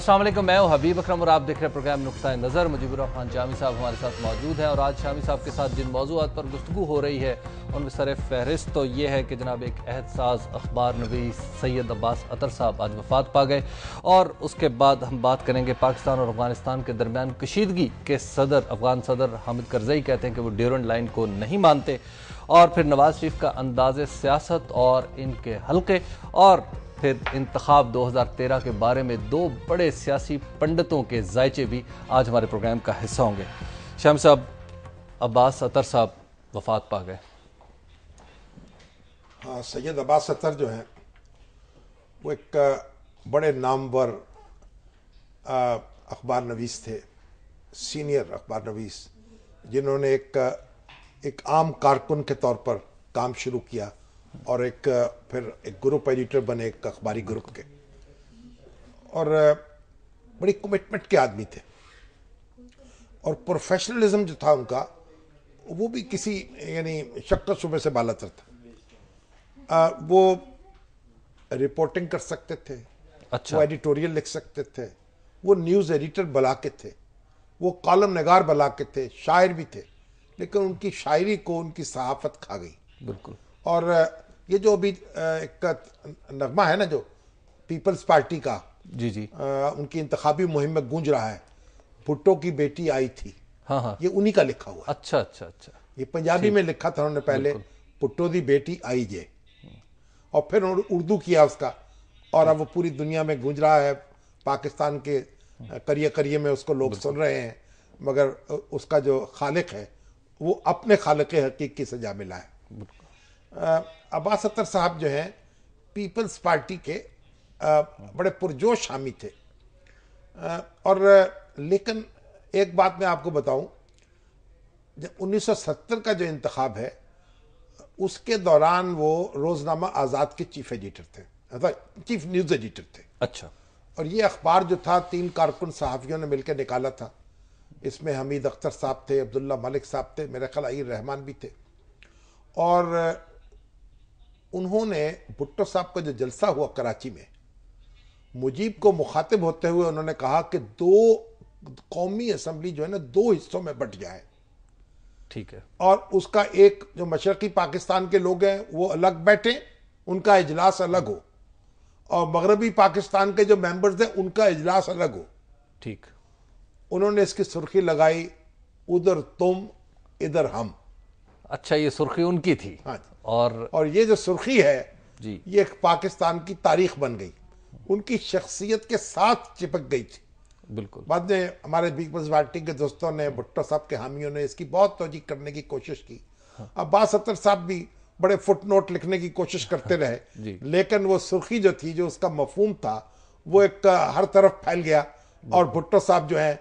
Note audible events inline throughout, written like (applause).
असल मैं हबीब अकरम और आप देख रहे हैं प्रोग्राम नुकता नज़र मुजीबुर खान जामी साहब हमारे साथ मौजूद हैं और आज शामी साहब के साथ जिन मौजूद पर गुफ्तु हो रही है उनमें सर फहरिस्त तो ये है कि जनाब एक अहसास अखबार नबी सैयद अब्बास अतर साहब आज वफात पा गए और उसके बाद हम बात करेंगे पाकिस्तान और अफगानिस्तान के दरमियान कशीदगी के सदर अफगान सदर हामिद करजई कहते हैं कि वो ड्यूरेंट लाइन को नहीं मानते और फिर नवाज शरीफ का अंदाज सियासत और इनके हल्के और फिर इंतखब 2013 के बारे में दो बड़े सियासी पंडितों के जायचे भी आज हमारे प्रोग्राम का हिस्सा होंगे शाम साहब अब्बास अतर साहब वफात पा गए हाँ सैयद अब्बास अतर जो हैं वो एक बड़े नामवर अखबार नवीस थे सीनियर अखबार नवीस जिन्होंने एक एक आम कारकुन के तौर पर काम शुरू किया और एक फिर एक ग्रुप एडिटर बने एक अखबारी ग्रुप के और बड़ी कमिटमेंट के आदमी थे और प्रोफेशनलिज्म जो था उनका वो भी किसी यानी शक्कर सुबह से बालतर था आ, वो रिपोर्टिंग कर सकते थे अच्छा वो एडिटोरियल लिख सकते थे वो न्यूज़ एडिटर बला के थे वो कॉलम नगार बला के थे शायर भी थे लेकिन उनकी शायरी को उनकी सहाफत खा गई बिल्कुल और ये जो अभी एक नगमा है ना जो पीपल्स पार्टी का जी जी आ, उनकी इंतबी मुहिम में गूंज रहा है भुट्टो की बेटी आई थी हाँ हाँ ये उन्हीं का लिखा हुआ अच्छा अच्छा अच्छा ये पंजाबी में लिखा था उन्होंने पहले भुट्टो दी बेटी आई जे और फिर उन्होंने उर्दू किया उसका और अब वो पूरी दुनिया में गूंज रहा है पाकिस्तान के करिए करिए में उसको लोग सुन रहे हैं मगर उसका जो खालिक है वो अपने खालिक हकीक की सजा मिला है अब्बास अतर साहब जो हैं पीपल्स पार्टी के बड़े पुरजोश हामी थे और लेकिन एक बात मैं आपको बताऊं जब 1970 का जो इंतखब है उसके दौरान वो रोजनामा आज़ाद के चीफ एडिटर थे चीफ न्यूज़ एडिटर थे अच्छा और ये अखबार जो था तीन कारकुन सहाफ़ियों ने मिलकर निकाला था इसमें हमीद अख्तर साहब थे अब्दुल्ला मलिक साहब थे मेरे ख्याल रहमान भी थे और उन्होंने भुट्टो साहब का जो जलसा हुआ कराची में मुजीब को मुखातिब होते हुए उन्होंने कहा कि दो कौमी असम्बली जो है ना दो हिस्सों में बट जाए ठीक है और उसका एक जो मशरकी पाकिस्तान के लोग हैं वो अलग बैठे उनका इजलास अलग हो और मगरबी पाकिस्तान के जो मेंबर्स हैं उनका इजलास अलग हो ठीक उन्होंने इसकी सुर्खी लगाई उधर तुम इधर हम अच्छा ये सुर्खी उनकी थी हाँ और और ये जो सुर्खी है जी ये पाकिस्तान की तारीख बन गई उनकी शख्सियत के साथ चिपक गई थी बिल्कुल बाद में हमारे बॉस पार्टी के दोस्तों ने भुट्टो साहब के हामियों ने इसकी बहुत तोजी करने की कोशिश की हाँ। अब्बास अतर साहब भी बड़े फुट नोट लिखने की कोशिश करते रहे (laughs) लेकिन वो सुर्खी जो थी जो उसका मफहम था वो एक हर तरफ फैल गया और भुट्टो साहब जो है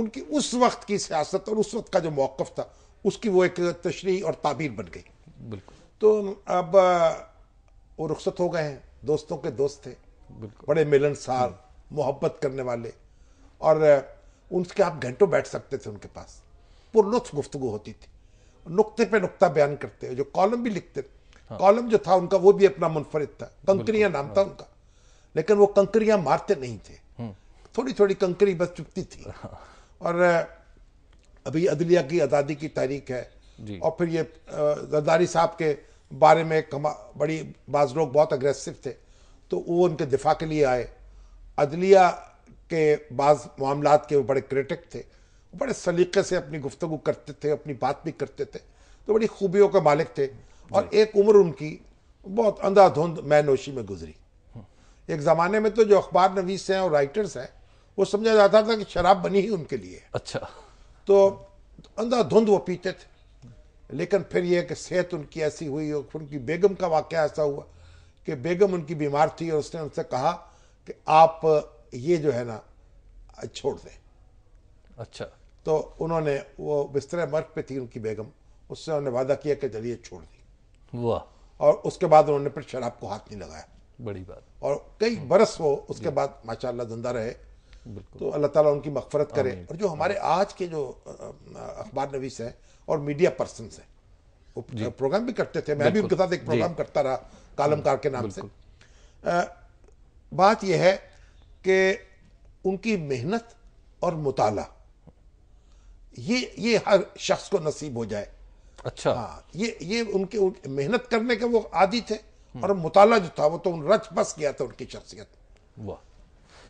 उनकी उस वक्त की सियासत और उस वक्त का जो मौकफ था उसकी वो एक तशरी और ताबीर बन गई बिल्कुल तो अब वो रुख्सत हो गए हैं दोस्तों के दोस्त थे बड़े मिलनसार मोहब्बत करने वाले और उनके आप घंटों बैठ सकते थे उनके पास पुरलुत्फ गुफ्तु होती थी नुक्ते पे नुक्ता बयान करते जो कॉलम भी लिखते थे हाँ। कॉलम जो था उनका वो भी अपना मुनफरद था कंकरियां नाम था हाँ। उनका लेकिन वो कंकरियां मारते नहीं थे हम्म। थोड़ी थोड़ी कंकरी बस चुपती थी हाँ। और अभी अदलिया की आज़ादी की तारीख है और फिर ये जरदारी साहब के बारे में कमा बड़ी बाज लोग बहुत अग्रेसिव थे तो वो उनके दिफा के लिए आए अदलिया के बाद मामला के वो बड़े क्रिटिक थे बड़े सलीके से अपनी गुफ्तु करते थे अपनी बात भी करते थे तो बड़ी खूबियों के मालिक थे और एक उम्र उनकी बहुत अंधाधुंध नोशी में गुजरी एक ज़माने में तो जो अखबार नवीस हैं और राइटर्स हैं वो समझा जाता था कि शराब बनी ही उनके लिए अच्छा तो अंधाधुंध वो पीते थे लेकिन फिर यह कि सेहत उनकी ऐसी हुई और उनकी बेगम का वाक़ ऐसा हुआ कि बेगम उनकी बीमार थी और उसने उनसे कहा कि आप ये जो है ना छोड़ दें अच्छा तो उन्होंने वो बिस्तर मर्ग पे थी उनकी बेगम उससे उन्होंने वादा किया कि चलिए छोड़ दी वाह और उसके बाद उन्होंने फिर शराब को हाथ नहीं लगाया बड़ी बात और कई बरस वो उसके बाद माशाल्लाह जिंदा रहे तो अल्लाह ताला उनकी मगफरत करे और जो हमारे आज के जो अखबार नवीस हैं और मीडिया पर्सन हैं वो प्रोग्राम भी करते थे मैं भी उनके साथ एक प्रोग्राम करता रहा कालमकार के नाम से बात यह है कि उनकी मेहनत और मुताला ये ये हर शख्स को नसीब हो जाए अच्छा हाँ ये ये उनके, उनके मेहनत करने के वो आदि थे हम्म। और मुताला जो था वो तो रच बस गया था उनकी शख्सियत वाह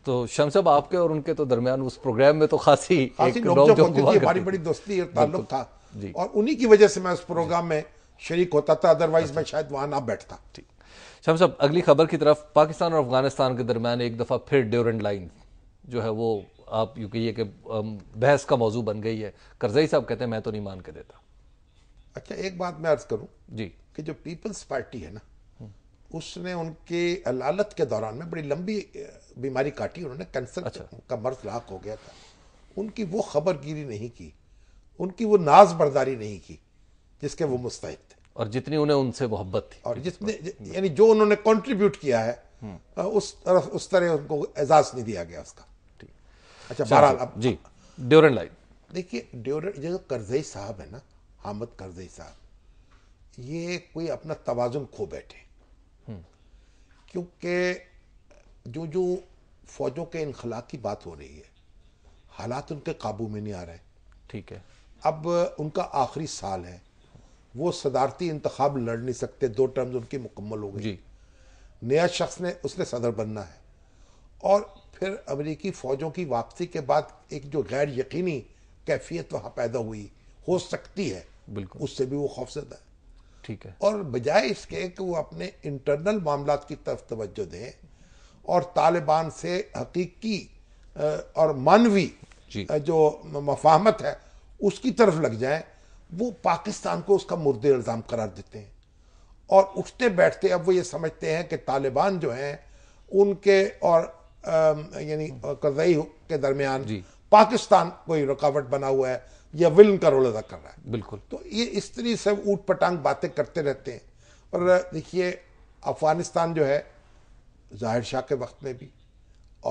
तो शमशब आपके और उनके तो दरमियान उस प्रोग्राम में तो खासी हमारी बड़ी दोस्ती और ताल्लुक था और उन्हीं की वजह से मैं उस प्रोग्राम में शरीक होता था अदरवाइज अच्छा। मैं शायद वहां ना बैठता ठीक शम साहब अगली खबर की तरफ पाकिस्तान और अफगानिस्तान के दरमियान एक दफ़ा फिर ड्यूरेंट लाइन जो है वो आप यू कहिए कि बहस का मौजू बन गई है करजई साहब कहते हैं मैं तो नहीं मान के देता अच्छा एक बात मैं अर्ज करूं जी कि जो पीपल्स पार्टी है ना उसने उनके लालत के दौरान में बड़ी लंबी बीमारी काटी उन्होंने कैंसर अच्छा। का मर्ज लाक हो गया था उनकी वो खबरगिरी नहीं की उनकी वो नाज बर्दारी नहीं की जिसके वो मुस्तक थे और जितनी उन्हें उनसे मोहब्बत थी और जितने यानी जो उन्होंने कंट्रीब्यूट किया है हम्म। उस तरह उस तरह उनको एजाज नहीं दिया गया उसका अच्छा बहरहाल अब जी ड्योरन लाइन देखिए ड्योरन जो करजई साहब है ना हामद करजई साहब ये कोई अपना तोज़ुन खो बैठे क्योंकि जो जो फौजों के इनखला की बात हो रही है हालात उनके काबू में नहीं आ रहे ठीक है अब उनका आखिरी साल है वो सदारती इंतखब लड़ नहीं सकते दो टर्म्स उनकी मुकम्मल हो गई नया शख्स ने उसने सदर बनना है और फिर अमरीकी फ़ौजों की वापसी के बाद एक जो गैर यकीनी कैफियत वहाँ पैदा हुई हो सकती है बिल्कुल उससे भी वो खौफजदा है ठीक है और बजाय इसके कि वो अपने इंटरनल मामला की तरफ तवज्जो दें और तालिबान से हकीकी और मानवी जो मफाहमत है उसकी तरफ लग जाएं वो पाकिस्तान को उसका मुर्दे इल्ज़ाम करार देते हैं और उठते बैठते अब वो ये समझते हैं कि तालिबान जो हैं उनके और यानी करजई के दरमियान पाकिस्तान कोई रुकावट बना हुआ है या विलन का रोल अदा कर रहा है बिल्कुल तो ये इस तरह से ऊट पटांग बातें करते रहते हैं और देखिए अफगानिस्तान जो है जाहिर शाह के वक्त में भी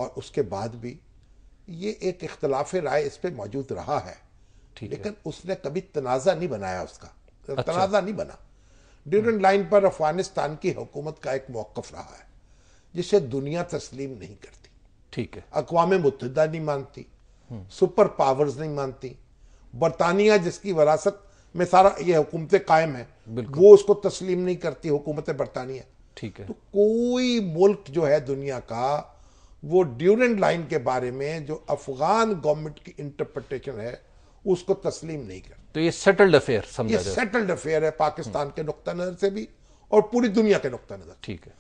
और उसके बाद भी ये एक इख्तलाफ राय इस पर मौजूद रहा है लेकिन है। उसने कभी तनाज़ा नहीं बनाया उसका अच्छा। तनाज़ा नहीं बना ड्यूरेंट लाइन पर अफगानिस्तान की हुकूमत का एक मौक़ रहा है जिसे दुनिया तस्लीम नहीं करती ठीक है अकवाम मुतहदा नहीं मानती हम्म। सुपर पावर्स नहीं मानती बरतानिया जिसकी वरासत में सारा ये हुकूमतें कायम है वो उसको तस्लीम नहीं करती हुकूमत बरतानिया ठीक है तो कोई मुल्क जो है दुनिया का वो ड्यूरेंट लाइन के बारे में जो अफगान गवर्नमेंट की इंटरप्रटेशन है उसको तस्लीम नहीं कर तो ये सेटल्ड अफेयर समझा ये सेटल्ड अफेयर है पाकिस्तान हम्म। के नुकता नज़र से भी और पूरी दुनिया के नुकता नज़र ठीक है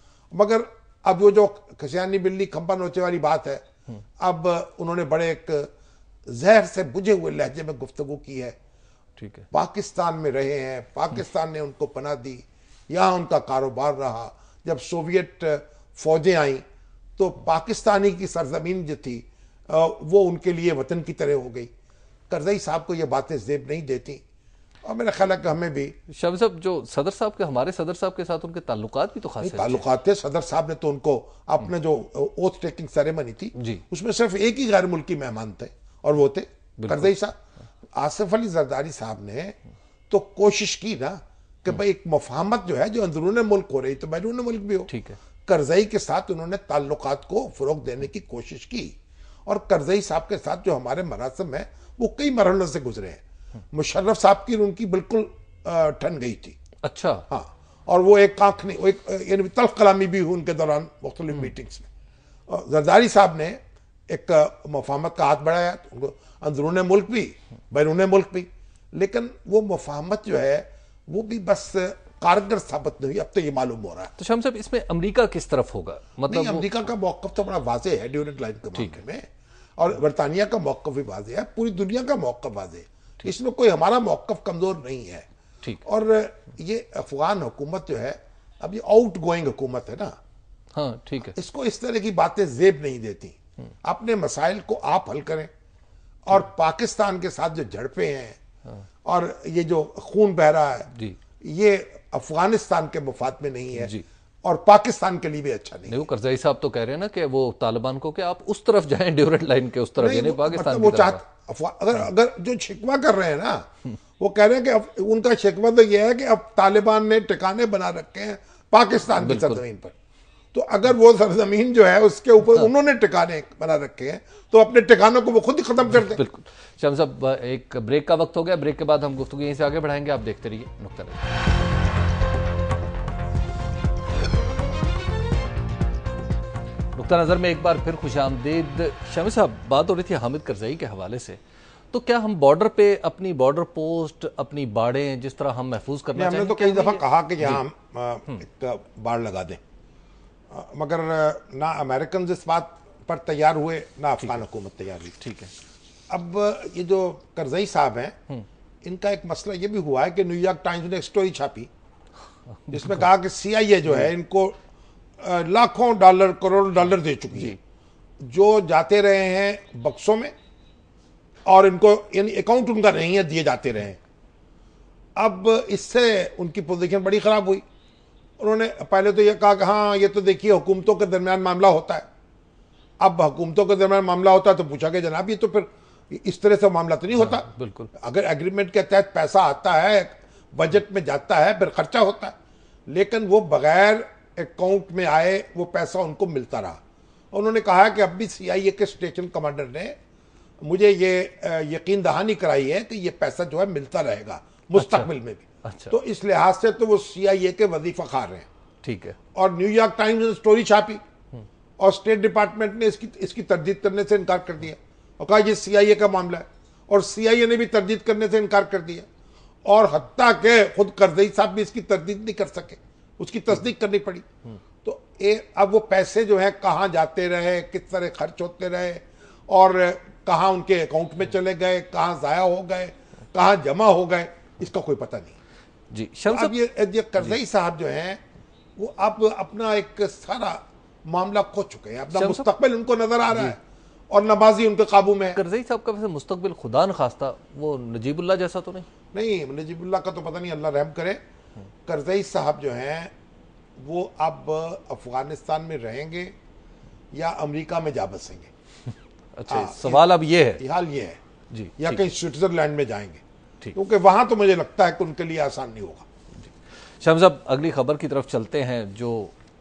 मगर अब वो जो खसियानी बिल्ली खंबा नोचे वाली बात है हम्म। अब उन्होंने बड़े एक जहर से बुझे हुए लहजे में गुफ्तु की है ठीक है पाकिस्तान में रहे हैं पाकिस्तान ने उनको पना दी यहाँ उनका कारोबार रहा जब सोवियत फौजें आईं तो पाकिस्तानी की सरजमीन जो थी वो उनके लिए वतन की तरह हो गई करजई साहब को ये बातें जेब नहीं देती और मेरा ख्याल है कि हमें भी शब साहब जो सदर साहब के हमारे सदर साहब के साथ उनके ताल्लुक भी तो खास ताल्लुक थे सदर साहब ने तो उनको अपने जो ओथ टेकिंग सेरेमनी थी उसमें सिर्फ एक ही गैर मुल्की मेहमान थे और वो थे करजई साहब आसिफ अली जरदारी साहब ने तो कोशिश की ना कि हम्म। भाई एक मुफाहमत जो है जो अंदरून मुल्क हो रही तो बैरून मुल्क भी हो ठीक है करजई के साथ उन्होंने ताल्लुक को फ़रोग देने की कोशिश की और करजई साहब के साथ जो हमारे मरासम हैं वो कई मरहलों से गुजरे हैं हम्म। मुशर्रफ साहब की उनकी बिल्कुल ठन गई थी अच्छा हाँ और वो एक आंख नहीं एक यानी तल्ख कलामी भी हुई उनके दौरान मुख्तलिफ हम्म। मीटिंग्स में जरदारी साहब ने एक मफामत का हाथ बढ़ाया तो अंदरून मुल्क भी बैरून मुल्क भी लेकिन वो मफाहमत जो है वो भी बस कारगर साबित नहीं हुई अब तो ये मालूम हो रहा है तो शाम साहब इसमें अमेरिका किस तरफ होगा मतलब अमेरिका का मौकफ तो बड़ा वाजे है ड्यूरेंट लाइन के मामले में और बरतानिया का मौकफ भी वाजे है पूरी दुनिया का मौकफ वाजे है इसमें कोई हमारा मौकफ कमज़ोर नहीं है ठीक और ये अफगान हुकूमत जो है अब ये आउट गोइंग हुकूमत है ना हाँ ठीक है इसको इस तरह की बातें जेब नहीं देती अपने मसाइल को आप हल करें और पाकिस्तान के साथ जो झड़पें हैं और ये जो खून बह रहा है ये अफगानिस्तान के मुफाद में नहीं है और पाकिस्तान के लिए भी अच्छा नहीं, नहीं करजाई साहब तो कह रहे हैं ना कि वो तालिबान को कि आप उस तरफ जाएं ड्यूरेंट लाइन के उस तरफ नहीं, मतलब पाकिस्तान मतलब वो चाहते अगर हाँ। अगर जो शिकवा कर रहे हैं ना वो कह रहे हैं कि उनका शिकवा तो यह है कि अब तालिबान ने टिकाने बना रखे हैं पाकिस्तान की सरजमीन पर तो अगर वो सरजमीन जो है उसके ऊपर हाँ। उन्होंने टिकाने बना रखे हैं तो अपने टिकानों को वो खुद ही खत्म कर दे बिल्कुल शाम साहब एक ब्रेक का वक्त हो गया ब्रेक के बाद हम गुफ्तु यहीं से आगे बढ़ाएंगे आप देखते रहिए नुकता नुकता नज़र में एक बार फिर खुश आमदेद शमी साहब बात हो रही थी हामिद करजई के हवाले से तो क्या हम बॉर्डर पे अपनी बॉर्डर पोस्ट अपनी बाड़े जिस तरह हम महफूज करना हैं तो कई दफ़ा कहा कि हम हम्म। एक बाड़ लगा दें मगर ना अमेरिकन इस बात पर तैयार हुए ना अफगान हुकूमत तैयार हुई ठीक है अब ये जो करजई साहब हैं हम्म। इनका एक मसला ये भी हुआ है कि न्यूयॉर्क टाइम्स ने एक स्टोरी छापी (laughs) जिसमें कहा कि सीआईए जो है इनको लाखों डॉलर करोड़ों डॉलर दे चुकी है जो जाते रहे हैं बक्सों में और इनको यानी अकाउंट उनका नहीं है दिए जाते रहे अब इससे उनकी पोजीशन बड़ी खराब हुई उन्होंने पहले तो ये कहा कि हाँ ये तो देखिए हुकूमतों के दरमियान मामला होता है अब हुकूमतों के दरमियान मामला होता है तो पूछा गया जनाब ये तो फिर इस तरह से मामला तो नहीं होता हाँ, बिल्कुल अगर एग्रीमेंट के तहत पैसा आता है बजट में जाता है फिर खर्चा होता है लेकिन वो बगैर अकाउंट में आए वो पैसा उनको मिलता रहा उन्होंने कहा कि अब भी ए के स्टेशन कमांडर ने मुझे ये यकीन दहानी कराई है कि ये पैसा जो है मिलता रहेगा अच्छा। मुस्तकबिल अच्छा, में भी अच्छा तो इस लिहाज से तो वो सीआईए के वजीफा खा रहे हैं ठीक है और न्यूयॉर्क टाइम्स ने स्टोरी छापी और स्टेट डिपार्टमेंट ने इसकी इसकी तरदीद करने से इनकार कर दिया और कहा ये सीआईए का मामला है और सीआईए ने भी तरदीद करने से इनकार कर दिया और हत्या के खुद करजई साहब भी इसकी तरदीद नहीं कर सके उसकी तस्दीक करनी पड़ी तो ए, अब वो पैसे जो है कहाँ जाते रहे किस तरह खर्च होते रहे और कहाँ उनके अकाउंट में चले गए कहाँ ज़ाया हो गए कहाँ जमा हो गए इसका कोई पता नहीं जी शम्स अब ये, ये करजई साहब जो हैं वो अब अपना एक सारा मामला खो चुके हैं अपना मुस्तकबिल उनको नज़र आ रहा है और नमाजी उनके काबू में करजई साहब का वैसे मुस्तबिल खुदा न खास्ता वो नजीबुल्ला जैसा तो नहीं नहीं नजीबुल्ला का तो पता नहीं अल्लाह रहम करे करजई साहब जो हैं वो अब अफगानिस्तान में रहेंगे या अमरीका में जा बसेंगे अच्छा हाँ, सवाल अब ये है हाल ये है जी या कहीं स्विट्जरलैंड में जाएंगे क्योंकि वहां तो मुझे लगता है कि उनके लिए आसान नहीं होगा शाम साहब अगली खबर की तरफ चलते हैं जो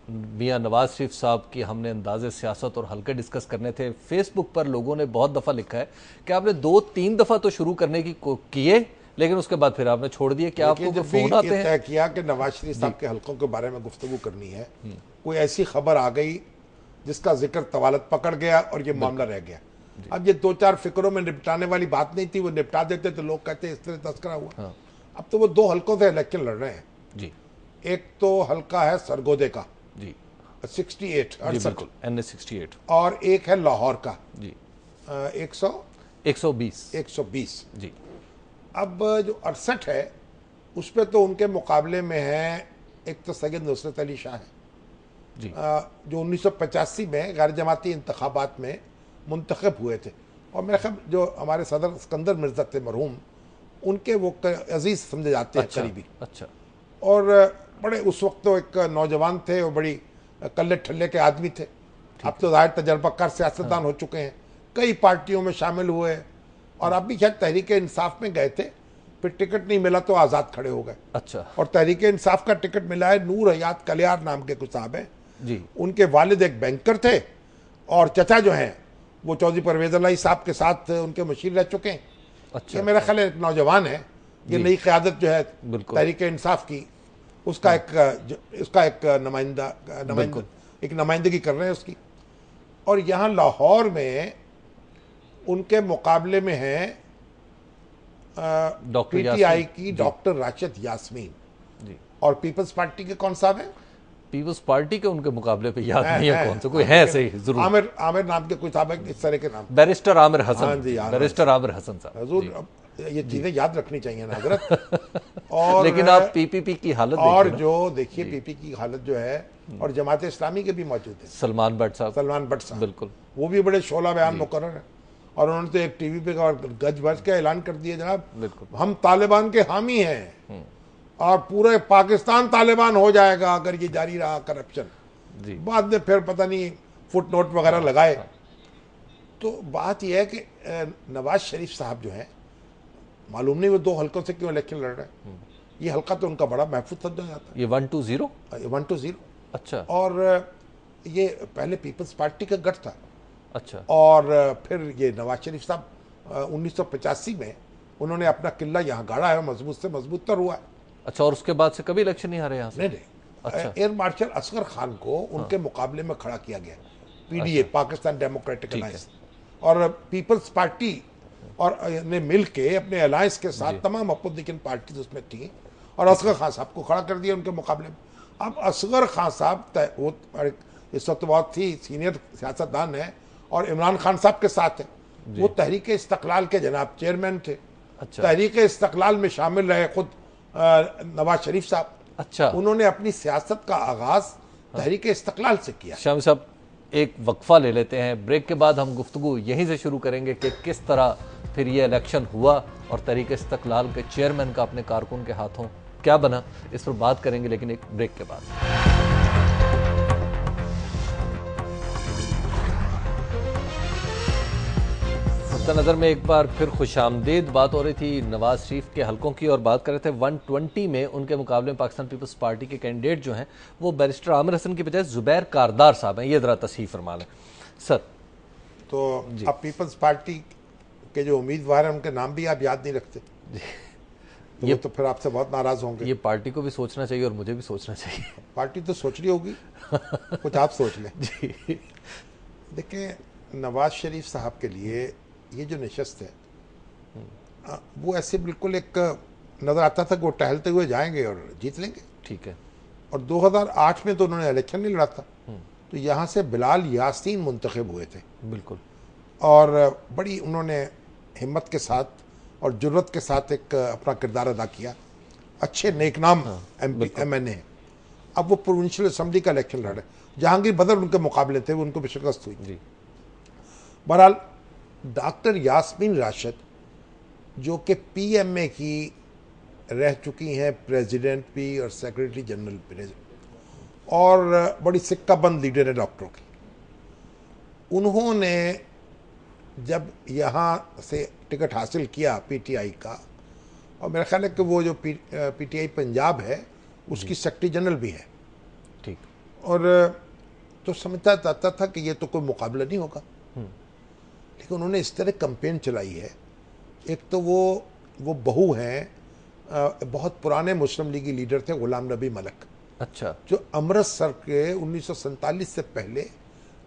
मियाँ नवाज शरीफ साहब की हमने अंदाजे सियासत और हल्के डिस्कस करने थे फेसबुक पर लोगों ने बहुत दफ़ा लिखा है कि आपने दो तीन दफ़ा तो शुरू करने की किए लेकिन उसके बाद फिर आपने छोड़ दिया कि आपको फोन आते हैं तय किया कि नवाज शरीफ साहब के हल्कों के बारे में गुफ्तु करनी है हम्म। कोई ऐसी खबर आ गई जिसका जिक्र तवालत पकड़ गया और ये मामला रह गया अब ये दो चार फिक्रों में निपटाने वाली बात नहीं थी वो निपटा देते तो लोग कहते इस तरह तस्करा हुआ हाँ। अब तो वो दो हल्कों से इलेक्शन लड़ रहे हैं जी एक तो हल्का है सरगोदे का G sixty eight N S sixty eight और एक है लाहौर का जी एक सौ एक सौ बीस एक सौ बीस जी अब जो अड़सठ है उस पर तो उनके मुकाबले में है एक तो सैयद नुसरत अली शाह है जी आ, जो उन्नीस सौ पचासी में गैर जमाती इंतबात में मुंतखब हुए थे और मेरे ख्याल जो हमारे सदर सिकंदर मिर्जा थे मरहूम उनके वो अजीज़ समझे जाते हैं अच्छा, करीबी अच्छा और बड़े उस वक्त तो एक नौजवान थे और बड़ी कल्ले ठल्ले के आदमी थे अब तो ज़ाहिर तजर्बाकार सियासतदान हाँ। हो चुके हैं कई पार्टियों में शामिल हुए और अब भी शायद तहरीक इंसाफ में गए थे फिर टिकट नहीं मिला तो आज़ाद खड़े हो गए अच्छा और तहरीक इंसाफ का टिकट मिला है नूर हयात कलियार नाम के कुछ साहब हैं जी उनके वालिद एक बैंकर थे और चचा जो हैं वो चौधरी परवेज अल्लाई साहब के साथ उनके मशीर रह चुके हैं अच्छा मेरा अच्छा। ख्याल एक नौजवान है ये नई क्यादत जो है तहरीक इंसाफ की उसका हाँ। एक उसका एक नुमाइंदा नुमाइंदा एक नुमाइंदगी कर रहे हैं उसकी और यहाँ लाहौर में उनके मुकाबले में हैं आई की डॉक्टर राशिद यास्मीन और पीपल्स पार्टी के कौन साहब हैं पीपल्स पार्टी के उनके मुकाबले पे याद नहीं है कौन से कोई हाँ, है सही जरूर आमिर आमिर नाम के कोई साहब इस तरह के नाम बैरिस्टर आमिर हसन हाँ जी बैरिस्टर आमिर हसन साहब हजूर ये चीजें याद रखनी चाहिए ना हजरत (laughs) और लेकिन आप पीपीपी की हालत और जो देखिए पीपी की हालत जो है हम्म। और जमात इस्लामी के भी मौजूद है सलमान भट्ट साहब सलमान भट्ट साहब बिल्कुल वो भी बड़े शोला बयान मुकर है और उन्होंने तो एक टीवी पे गज भज के ऐलान कर दिया जनाब हम तालिबान के हामी हैं हम्म। और पूरे पाकिस्तान तालिबान हो जाएगा अगर ये जारी रहा करप्शन बाद में फिर पता नहीं फुट नोट वगैरह लगाए तो बात यह है कि नवाज शरीफ साहब जो हैं मालूम नहीं वो दो हलकों से क्यों इलेक्शन लड़ रहे हैं हम्म। ये हल्का तो उनका बड़ा महफूज समझा जाता है ये one two zero one two zero अच्छा और ये पहले पीपल्स पार्टी का गठ था अच्छा और फिर ये नवाज शरीफ साहब उन्नीस में उन्होंने अपना किला यहाँ गाड़ा है मजबूत से मजबूत तर हुआ है अच्छा और उसके बाद से कभी इलेक्शन नहीं हारे यहाँ नहीं नहीं अच्छा एयर मार्शल असगर खान को उनके हाँ। मुकाबले में खड़ा किया गया पीडीए अच्छा। पाकिस्तान डेमोक्रेटिक अलायंस और पीपल्स पार्टी और ने मिल के अपने अलायंस के साथ तमाम अपोजिशन पार्टी उसमें थी और असगर खान साहब को खड़ा कर दिया उनके मुकाबले में अब असगर खान साहब वो इस वक्त बहुत ही सीनियर सियासतदान है और इमरान खान साहब के साथ है वो तहरीक इस्तकलाल के जनाब चेयरमैन थे अच्छा। तहरीक इस्तकलाल में शामिल रहे खुद नवाज शरीफ साहब अच्छा उन्होंने अपनी सियासत का आगाज तहरीक इस्तकलाल से किया शाम साहब एक वक्फा ले लेते हैं ब्रेक के बाद हम गुफ्तु यहीं से शुरू करेंगे कि किस तरह फिर ये इलेक्शन हुआ और तहरीक इस्तकलाल के चेयरमैन का अपने कारकुन के हाथों क्या बना इस पर बात करेंगे लेकिन एक ब्रेक के बाद नजर में एक बार फिर खुश आमदेद बात हो रही थी नवाज शरीफ के हलकों की और बात कर रहे थे 120 में उनके मुकाबले में पाकिस्तान पीपल्स पार्टी के कैंडिडेट जो हैं वो बैरिस्टर आमिर हसन की बजाय जुबैर कारदार साहब हैं ये ज़रा तस्हीफ फरमा लें सर तो आप पीपल्स पार्टी के जो उम्मीदवार हैं उनके नाम भी आप याद नहीं रखते तो ये तो फिर आपसे बहुत नाराज होंगे ये पार्टी को भी सोचना चाहिए और मुझे भी सोचना चाहिए पार्टी तो सोच रही होगी कुछ आप सोच लें (laughs) जी देखिए नवाज शरीफ साहब के लिए ये जो नशस्त है हाँ, वो ऐसे बिल्कुल एक नज़र आता था कि वो टहलते हुए जाएंगे और जीत लेंगे ठीक है और 2008 में तो उन्होंने इलेक्शन नहीं लड़ा था हम्म। तो यहाँ से बिलाल यासिन मुंतखब हुए थे बिल्कुल और बड़ी उन्होंने हिम्मत के साथ और जरूरत के साथ एक अपना किरदार अदा किया अच्छे नेक नाम हाँ, M P M N A अब वो प्रोविंशियल असम्बली का इलेक्शन लड़ रहे जहांगीर बदर उनके मुकाबले थे वो उनको भी शिकस्त हुई बहरहाल डॉक्टर यास्मीन राशिद जो कि पीएमए की रह चुकी हैं प्रेसिडेंट भी और सेक्रेटरी जनरल और बड़ी सिक्काबंद लीडर है डॉक्टरों की उन्होंने जब यहाँ से टिकट हासिल किया पीटीआई का और मेरा ख्याल है कि वो जो पी, पंजाब है उसकी सेक्रेटरी जनरल भी है ठीक और तो समझता जाता था कि ये तो कोई मुकाबला नहीं होगा लेकिन उन्होंने इस तरह कंपेन चलाई है एक तो वो वो बहू हैं बहुत पुराने मुस्लिम लीगी लीडर थे गुलाम नबी मलक अच्छा जो अमृतसर के उन्नीस से पहले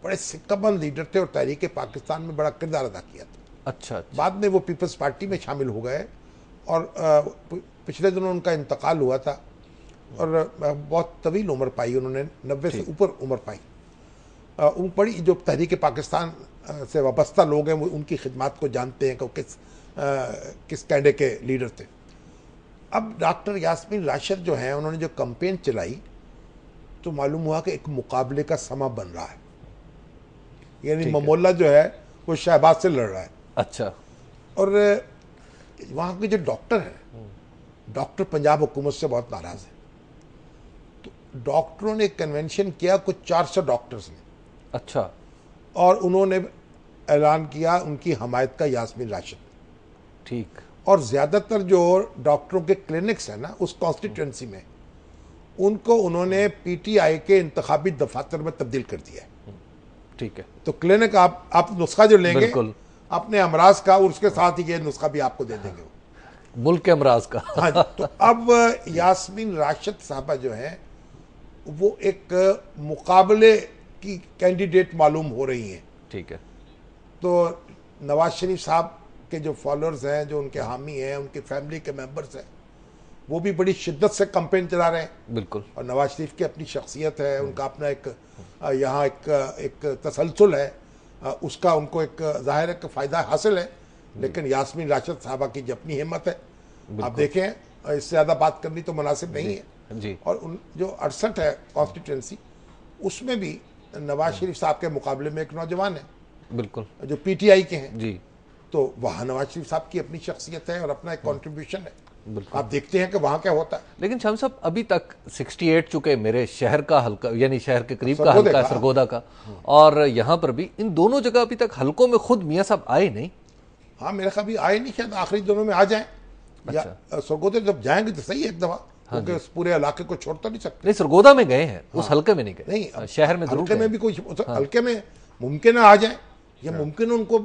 बड़े सिक्काबंद लीडर थे और तहरीक पाकिस्तान में बड़ा किरदार अदा किया था अच्छा, अच्छा बाद में वो पीपल्स पार्टी में शामिल हो गए और पिछले दिनों उनका इंतकाल हुआ था और बहुत तवील उम्र पाई उन्होंने नब्बे से ऊपर उम्र पाई उन बड़ी जो तहरीक पाकिस्तान से वाबस्ता लोग हैं वो उनकी खिदमत को जानते हैं कि वो किस आ, किस कैंडे के लीडर थे अब डॉक्टर यासमिन राशिद जो हैं उन्होंने जो कंपेन चलाई तो मालूम हुआ कि एक मुकाबले का समा बन रहा है यानी ममोला जो है वो शहबाज से लड़ रहा है अच्छा और वहाँ के जो डॉक्टर हैं डॉक्टर पंजाब हुकूमत से बहुत नाराज़ है तो डॉक्टरों ने कन्वेंशन किया कुछ चार सौ डॉक्टर्स ने अच्छा और उन्होंने ऐलान किया उनकी हमायत का यासमिन राशिद ठीक और ज़्यादातर जो डॉक्टरों के क्लिनिक्स हैं ना उस कॉन्स्टिट्यूंसी में उनको उन्होंने पीटीआई के इंतबी दफातर में तब्दील कर दिया है हम्म। ठीक है तो क्लिनिक आप आप नुस्खा जो लेंगे अपने अमराज का और उसके साथ ही ये नुस्खा भी आपको दे देंगे मुल्क के अमराज का हाँ तो अब यासमिन राशिद साहबा जो हैं वो एक मुकाबले की कैंडिडेट मालूम हो रही हैं ठीक है तो नवाज शरीफ साहब के जो फॉलोअर्स हैं जो उनके हामी हैं उनकी फैमिली के मेम्बर्स हैं वो भी बड़ी शिद्दत से कंपेन चला रहे हैं बिल्कुल और नवाज शरीफ की अपनी शख्सियत है उनका अपना एक यहाँ एक एक तसलसल है उसका उनको एक जाहिर है फ़ायदा हासिल है लेकिन यासमीन राशद साहबा की अपनी हिम्मत है आप देखें इससे ज़्यादा बात करनी तो मुनासिब नहीं है जी और उन जो अड़सठ है कॉन्स्टिट्यूंसी उसमें भी नवाज शरीफ साहब के मुकाबले में एक नौजवान है बिल्कुल जो पीटीआई के हैं जी तो वहाँ नवाज शरीफ साहब की अपनी शख्सियत है और अपना एक कॉन्ट्रीब्यूशन है आप देखते हैं कि वहाँ क्या होता है लेकिन शाम साहब अभी तक 68 चुके मेरे शहर का हल्का यानी शहर के करीब का हल्का सरगोदा का हाँ। और यहाँ पर भी इन दोनों जगह अभी तक हल्कों में खुद मियाँ साहब आए नहीं हाँ मेरे ख्याल आए नहीं शायद आखिरी दोनों में आ जाए अच्छा। सरगोदे जब जाएंगे तो सही है एक दफा क्योंकि हाँ उस पूरे इलाके को छोड़ तो नहीं सकते नहीं सरगोदा में गए हैं उस हाँ। हल्के में नहीं गए नहीं हाँ, शहर में हल्के में भी कोई हल्के में मुमकिन आ जाए या मुमकिन उनको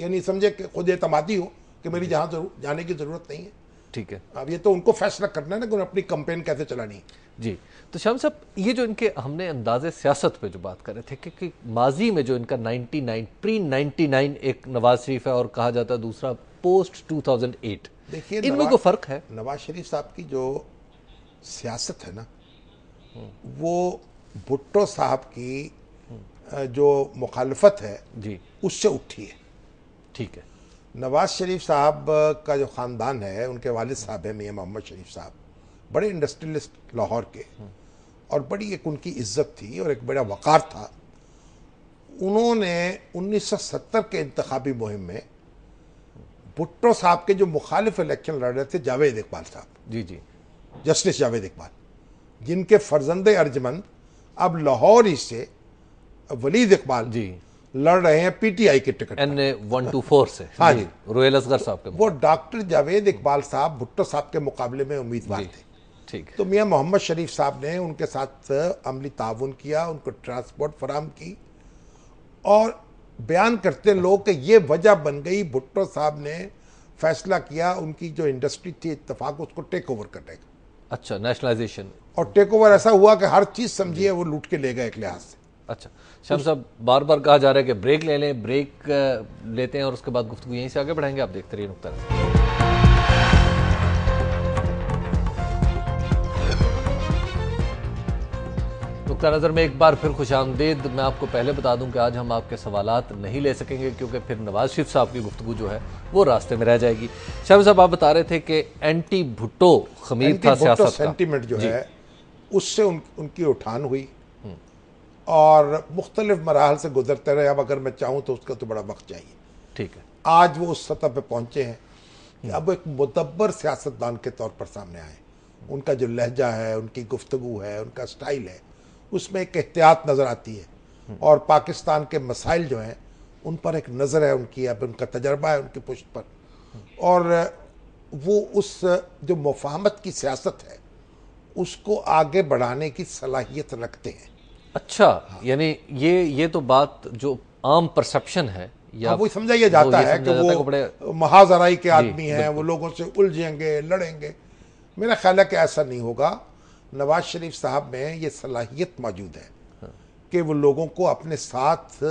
यानी समझे कि खुद एतमादी हो कि मेरी जहाँ जाने की ज़रूरत नहीं है ठीक है अब ये तो उनको फैसला करना है ना कि उन्हें अपनी कंपेन कैसे चलानी है जी तो शाम साहब ये जो इनके हमने अंदाजे सियासत पे जो बात कर रहे थे कि, कि माजी में जो इनका 99 प्री 99 एक नवाज शरीफ है और कहा जाता है दूसरा पोस्ट 2008 देखिए इनमें कोई फर्क है नवाज शरीफ साहब की जो सियासत है ना वो भुट्टो साहब की जो मुखालफत है जी उससे उठी है ठीक है नवाज शरीफ साहब का जो ख़ानदान है उनके वालिद साहब हैं मियाँ मोहम्मद शरीफ साहब बड़े इंडस्ट्रियलिस्ट लाहौर के और बड़ी एक उनकी इज्जत थी और एक बड़ा वक़ार था उन्होंने 1970 के इंतबी मुहिम में भुट्टो साहब के जो मुखालिफ इलेक्शन लड़ रहे थे जावेद इकबाल साहब जी जी जस्टिस जावेद इकबाल जिनके फर्जंद अर्जमंद अब लाहौर ही से वलीद इकबाल जी लड़ रहे हैं पीटीआई के ticket N one two four से हाँ जी रोयल असगर साहब के वो डॉक्टर जावेद इकबाल साहब भुट्टो साहब के मुकाबले में उम्मीदवार थे ठीक तो मियाँ मोहम्मद शरीफ साहब ने उनके साथ अमली ताउन किया उनको ट्रांसपोर्ट फराम की और बयान करते लोग कि ये वजह बन गई भुट्टो साहब ने फैसला किया उनकी जो इंडस्ट्री थी इतफाक उसको टेक ओवर करने का अच्छा नेशनलाइजेशन और टेक ओवर ऐसा हुआ कि हर चीज समझिए वो लूट के ले गए एक लिहाज से अच्छा शम साहब बार बार कहा जा रहा है कि ब्रेक ले लें ब्रेक लेते हैं और उसके बाद गुफ्तु यहीं से आगे बढ़ाएंगे आप देखते रहिए नुकता नुकता नज़र में एक बार फिर खुश आमदेद मैं आपको पहले बता दूं कि आज हम आपके सवाल नहीं ले सकेंगे क्योंकि फिर नवाज शरीफ साहब की गुफ्तु जो है वो रास्ते में रह जाएगी शाह साहब आप बता रहे थे कि एंटी भुट्टो खमीर था सियासत सेंटीमेंट जो है उससे उन, उनकी उठान हुई और मुख्तलिफ मराहल से गुजरते रहे अब अगर मैं चाहूँ तो उसका तो बड़ा वक्त चाहिए ठीक है आज वो उस सतह पर पहुंचे हैं अब एक मुदब्बर सियासतदान के तौर पर सामने आए उनका जो लहजा है उनकी गुफ्तु है उनका स्टाइल है उसमें एक एहतियात नज़र आती है और पाकिस्तान के मसाइल जो हैं उन पर एक नज़र है उनकी अब उनका तजर्बा है उनकी पुष्ट पर और वो उस जो मुफाहमत की सियासत है उसको आगे बढ़ाने की सलाहियत रखते हैं अच्छा हाँ। यानी ये ये तो बात जो आम परसेप्शन है या हाँ, वो समझा जाता, जाता है कि वो महाजराई के आदमी हैं वो लोगों से उलझेंगे लड़ेंगे मेरा ख्याल है कि ऐसा नहीं होगा नवाज शरीफ साहब में ये सलाहियत मौजूद है कि वो लोगों को अपने साथ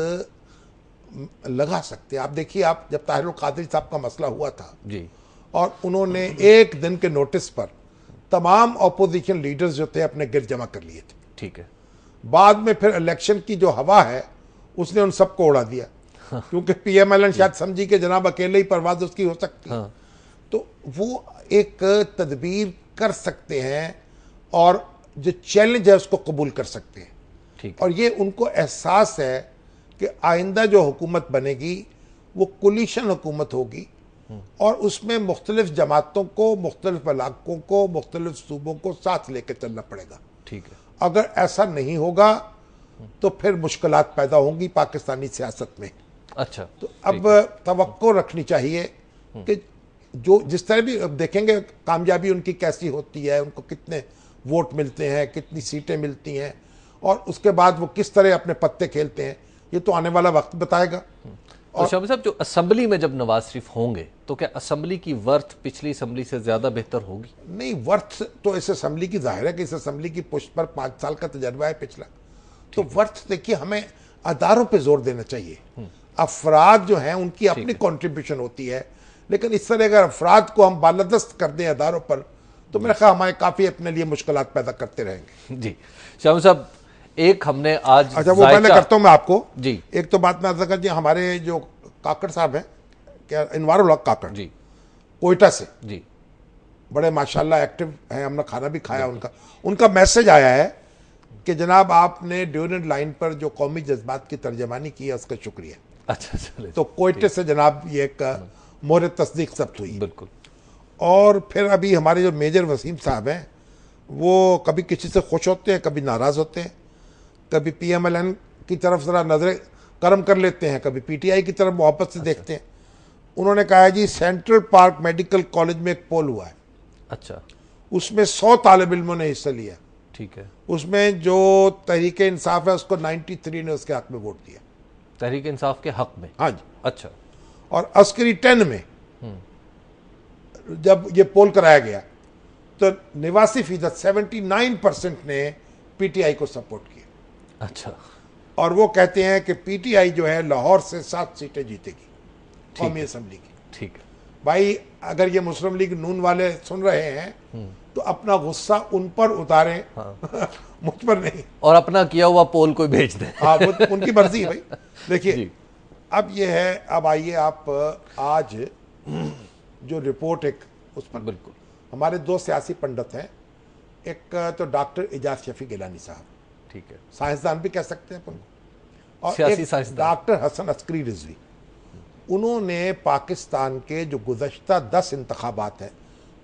लगा सकते हैं आप देखिए आप जब ताहिर कादरी साहब का मसला हुआ था जी और उन्होंने एक दिन के नोटिस पर तमाम अपोजिशन लीडर्स जो थे अपने गिर जमा कर लिए थे ठीक है बाद में फिर इलेक्शन की जो हवा है उसने उन सबको उड़ा दिया हाँ। क्योंकि पी एम एन शायद समझी कि जनाब अकेले ही परवाज उसकी हो सकती हाँ। तो वो एक तदबीर कर सकते हैं और जो चैलेंज है उसको कबूल कर सकते हैं ठीक और ये उनको एहसास है कि आइंदा जो हुकूमत बनेगी वो कोलिशन हुकूमत होगी और उसमें मुख्तलिफ जमातों को मुख्तलिफ इलाकों को मुख्तलिफ सूबों को साथ लेकर चलना पड़ेगा ठीक है अगर ऐसा नहीं होगा तो फिर मुश्किल पैदा होंगी पाकिस्तानी सियासत में अच्छा तो अब तो रखनी चाहिए कि जो जिस तरह भी देखेंगे कामयाबी उनकी कैसी होती है उनको कितने वोट मिलते हैं कितनी सीटें मिलती हैं और उसके बाद वो किस तरह अपने पत्ते खेलते हैं ये तो आने वाला वक्त बताएगा तो और शाह साहब जो असम्बली में जब नवाज शरीफ होंगे तो क्या असम्बली की वर्थ पिछली असम्बली से ज़्यादा बेहतर होगी नहीं वर्थ तो इस असम्बली की जाहिर है कि इस असम्बली की पुष्ट पर पांच साल का तजर्बा है पिछला तो वर्थ देखिए हमें अदारों पर जोर देना चाहिए हम्म। अफराद जो हैं उनकी अपनी कॉन्ट्रीब्यूशन होती है लेकिन इस तरह अगर अफराद को हम बालादस्त कर दें अदारों पर तो मेरे ख्याल हमारे काफ़ी अपने लिए मुश्किल पैदा करते रहेंगे जी श्याम साहब एक हमने आज अच्छा वो पहले करता हूँ मैं आपको जी एक तो बात मैं अर्जा कर जी हमारे जो काकड़ साहब हैं क्या इनवार काकड़ जी कोयटा से जी बड़े माशाल्लाह एक्टिव हैं हमने खाना भी खाया उनका उनका मैसेज आया है कि जनाब आपने ड्यूरेंट लाइन पर जो कौमी जज्बात की तर्जमानी की है उसका शुक्रिया अच्छा चले तो कोयटे से जनाब ये एक मोर तस्दीक जब्त हुई बिल्कुल और फिर अभी हमारे जो मेजर वसीम साहब हैं वो कभी किसी से खुश होते हैं कभी नाराज़ होते हैं कभी पी एम एल एन की तरफ ज़रा नज़रें कर्म कर लेते हैं कभी पी टी आई की तरफ मोहब्बत से अच्छा। देखते हैं उन्होंने कहा है जी सेंट्रल पार्क मेडिकल कॉलेज में एक पोल हुआ है अच्छा उसमें सौ तालब इलमों ने हिस्सा लिया ठीक है उसमें जो तहरीक इंसाफ है उसको थ्री ने उसके हक में वोट दिया तहरीक इंसाफ के हक में हाँ जी अच्छा और अस्करी टेन में हम्म। जब ये पोल कराया गया तो निवासी फीसद सेवेंटी नाइन परसेंट ने पीटीआई को सपोर्ट किया अच्छा और वो कहते हैं कि पीटीआई जो है लाहौर से सात सीटें जीतेगी कौमी असम्बली की ठीक भाई अगर ये मुस्लिम लीग नून वाले सुन रहे हैं हम्म। तो अपना गुस्सा उन पर उतारे हाँ। (laughs) मुझ पर नहीं और अपना किया हुआ पोल कोई भेज दे हाँ उनकी मर्जी है भाई (laughs) देखिए अब ये है अब आइए आप आज जो रिपोर्ट एक उस पर बिल्कुल हमारे दो सियासी पंडित हैं एक तो डॉक्टर एजाज शफी गिलानी साहब ठीक है साइंसदान भी कह सकते हैं अपन और डॉक्टर हसन अस्करी रिजवी उन्होंने पाकिस्तान के जो गुजशत दस इंतबात हैं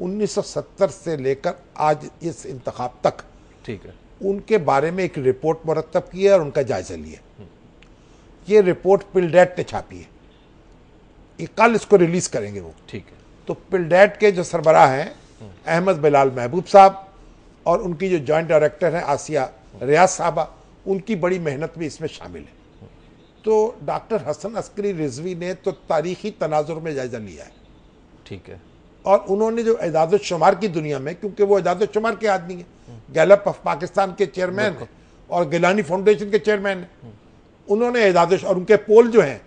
1970 से लेकर आज इस इंतखब तक ठीक है उनके बारे में एक रिपोर्ट मरतब की है और उनका जायजा लिया ये रिपोर्ट पिलडेट ने छापी है ये कल इसको रिलीज करेंगे वो ठीक है तो पिलडेट के जो सरबरा हैं अहमद बिलाल महबूब साहब और उनकी जो जॉइंट डायरेक्टर हैं आसिया रियाज साहबा उनकी बड़ी मेहनत भी इसमें शामिल है तो डॉक्टर हसन अस्करी रिजवी ने तो तारीखी तनाजुर में जायज़ा लिया है ठीक है और उन्होंने जो एजाद शुमार की दुनिया में क्योंकि वो एजाद शुमार के आदमी हैं गैलप ऑफ पाकिस्तान के चेयरमैन हैं और गिलानी फाउंडेशन के चेयरमैन हैं उन्होंने एजाद और उनके पोल जो हैं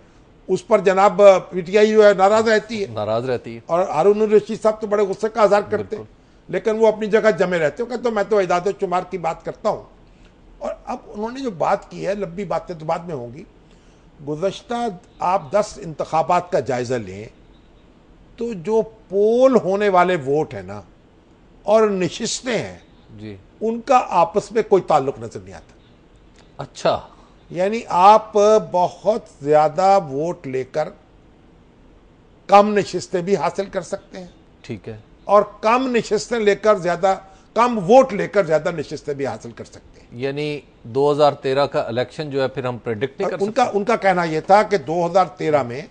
उस पर जनाब पीटीआई जो है नाराज रहती है नाराज रहती है और हारून रशीद साहब तो बड़े गुस्से का आजार करते हैं लेकिन वो अपनी जगह जमे रहते हो कहते तो मैं तो इजाद चुमार की बात करता हूँ और अब उन्होंने जो बात की है लंबी बातें तो बाद में होंगी गुजशत आप दस इंतबात का जायज़ा लें तो जो पोल होने वाले वोट हैं ना और नशिस्तें हैं जी उनका आपस में कोई ताल्लुक नजर नहीं आता अच्छा यानी आप बहुत ज़्यादा वोट लेकर कम नशस्तें भी हासिल कर सकते हैं ठीक है और कम नशस्तें लेकर ज़्यादा कम वोट लेकर ज़्यादा नशस्तें भी हासिल कर सकते हैं यानी 2013 का इलेक्शन जो है फिर हम प्रेडिक्ट नहीं कर उनका सकते? उनका कहना यह था कि 2013 में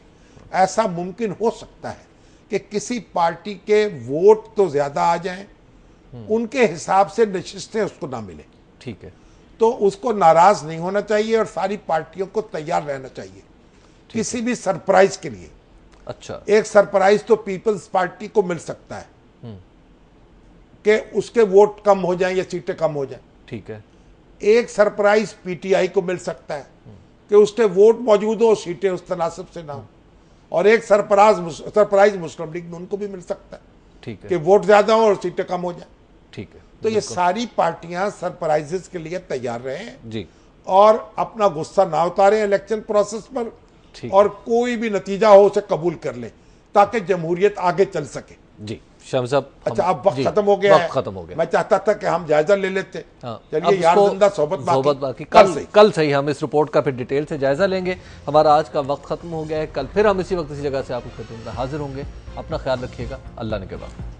ऐसा मुमकिन हो सकता है कि किसी पार्टी के वोट तो ज़्यादा आ जाएं हम्म। उनके हिसाब से नशस्तें उसको ना मिले ठीक है तो उसको नाराज नहीं होना चाहिए और सारी पार्टियों को तैयार रहना चाहिए किसी भी सरप्राइज के लिए अच्छा एक सरप्राइज तो पीपल्स पार्टी को मिल सकता है हम्म। कि उसके वोट कम हो जाएं या सीटें कम हो जाएं ठीक है एक सरप्राइज पीटीआई को मिल सकता है कि उसके वोट मौजूद हो सीटें उस तनासब से ना हो और एक सरप्राइज सरप्राइज मुस्लिम लीग में उनको भी मिल सकता है ठीक है कि वोट ज्यादा हो और सीटें कम हो जाए ठीक है तो ये सारी पार्टियां सरप्राइजेस के लिए तैयार रहे जी और अपना गुस्सा ना उतारे इलेक्शन प्रोसेस पर और कोई भी नतीजा हो उसे कबूल कर ले ताकि जमहूरियत आगे चल सके जी शम साहब अच्छा अब वक्त खत्म हो गया खत्म हो गया मैं चाहता था कि हम जायजा ले लेते हाँ, चलिए यार जिंदा सोबत बाकी, बाकी कल सही कल सही हम इस रिपोर्ट का फिर डिटेल से जायजा लेंगे हमारा आज का वक्त खत्म हो गया है कल फिर हम इसी वक्त इसी जगह से आपको हाजिर होंगे अपना ख्याल रखिएगा अल्लाह ने के बाद